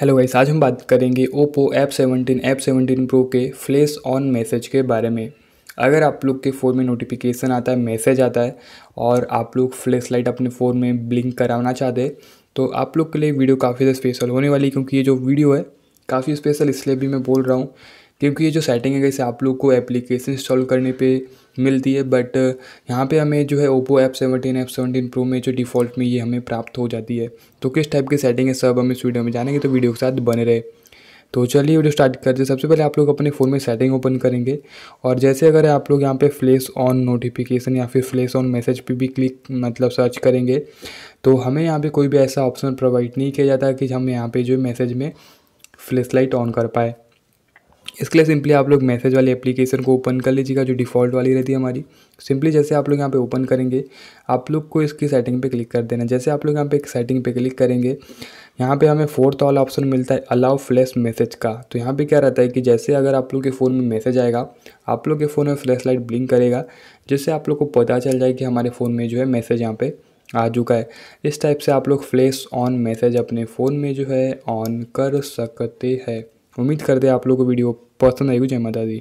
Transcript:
hello guys आज हम बात करेंगे Oppo F seventeen F seventeen pro के फ्लेस ऑन मैसेज के बारे में अगर आप लोग के फ़ोन में नोटिफिकेशन आता है मैसेज आता है और आप लोग फ्लैश लाइट अपने फ़ोन में ब्लिंक कराना चाहते हैं तो आप लोग के लिए वीडियो काफ़ी ज़्यादा स्पेशल होने वाली क्योंकि ये जो वीडियो है काफ़ी स्पेशल इसलिए भी मैं बोल रहा हूँ क्योंकि ये जो सेटिंग है जैसे आप लोग को एप्लीकेशन इंस्टॉल करने पे मिलती है बट यहाँ पे हमें जो है Oppo F seventeen F seventeen pro में जो डिफ़ॉल्ट में ये हमें प्राप्त हो जाती है तो किस टाइप की सेटिंग है सब हम इस वीडियो में जानेंगे तो वीडियो के साथ बने रहे तो चलिए वीडियो स्टार्ट करते हैं सबसे पहले आप लोग अपने फ़ोन में सेटिंग ओपन करेंगे और जैसे अगर आप लोग यहाँ पे फ्लेस ऑन नोटिफिकेशन या फिर फ्लेस ऑन मैसेज पे भी क्लिक मतलब सर्च करेंगे तो हमें यहाँ पे कोई भी ऐसा ऑप्शन प्रोवाइड नहीं किया जाता कि हम यहाँ पे जो मैसेज में फ्लैश लाइट ऑन कर पाए इसके लिए सिंपली आप लोग मैसेज वाली एप्लीकेशन को ओपन कर लीजिएगा जो डिफ़ॉल्ट वाली रहती है हमारी सिंपली जैसे आप लोग यहाँ पे ओपन करेंगे आप लोग को इसकी सेटिंग पे क्लिक कर देना जैसे आप लोग यहाँ पे एक सेटिंग पे क्लिक करेंगे यहाँ पे हमें फोर्थ वाला ऑप्शन मिलता है अलाउ फ्लैश मैसेज का तो यहाँ पे क्या रहता है कि जैसे अगर आप लोग के फ़ोन में मैसेज आएगा आप लोग के फ़ोन में फ्लैश लाइट ब्लिंक करेगा जिससे आप लोग को पता चल जाए कि हमारे फ़ोन में जो है मैसेज यहाँ पर आ चुका है इस टाइप से आप लोग फ्लैश ऑन मैसेज अपने फ़ोन में जो है ऑन कर सकते हैं उम्मीद करते हैं आप लोग को वीडियो पसंद आई हो जय माता दी